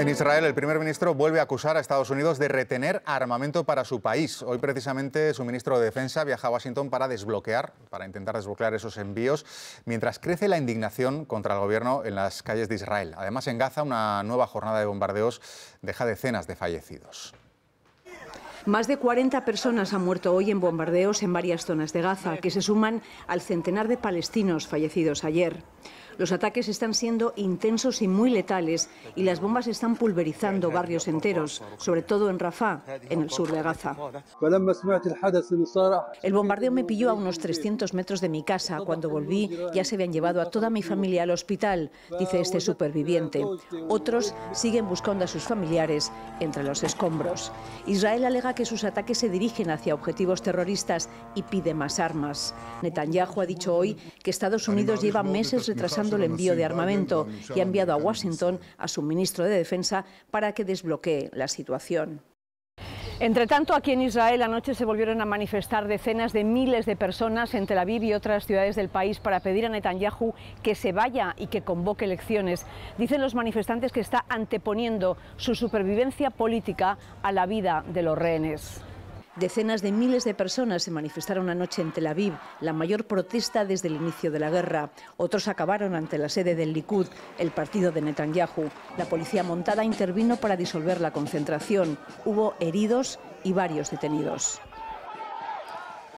En Israel, el primer ministro vuelve a acusar a Estados Unidos de retener armamento para su país. Hoy, precisamente, su ministro de Defensa viaja a Washington para desbloquear, para intentar desbloquear esos envíos, mientras crece la indignación contra el gobierno en las calles de Israel. Además, en Gaza, una nueva jornada de bombardeos deja decenas de fallecidos. Más de 40 personas han muerto hoy en bombardeos en varias zonas de Gaza, que se suman al centenar de palestinos fallecidos ayer. Los ataques están siendo intensos y muy letales y las bombas están pulverizando barrios enteros, sobre todo en Rafah, en el sur de Gaza. El bombardeo me pilló a unos 300 metros de mi casa. Cuando volví ya se habían llevado a toda mi familia al hospital, dice este superviviente. Otros siguen buscando a sus familiares entre los escombros. Israel alega que sus ataques se dirigen hacia objetivos terroristas y pide más armas. Netanyahu ha dicho hoy que Estados Unidos lleva meses retrasando el envío de armamento y ha enviado a Washington a su ministro de Defensa para que desbloquee la situación. Entre tanto, aquí en Israel anoche se volvieron a manifestar decenas de miles de personas en Tel Aviv y otras ciudades del país para pedir a Netanyahu que se vaya y que convoque elecciones. Dicen los manifestantes que está anteponiendo su supervivencia política a la vida de los rehenes. Decenas de miles de personas se manifestaron anoche en Tel Aviv, la mayor protesta desde el inicio de la guerra. Otros acabaron ante la sede del Likud, el partido de Netanyahu. La policía montada intervino para disolver la concentración. Hubo heridos y varios detenidos.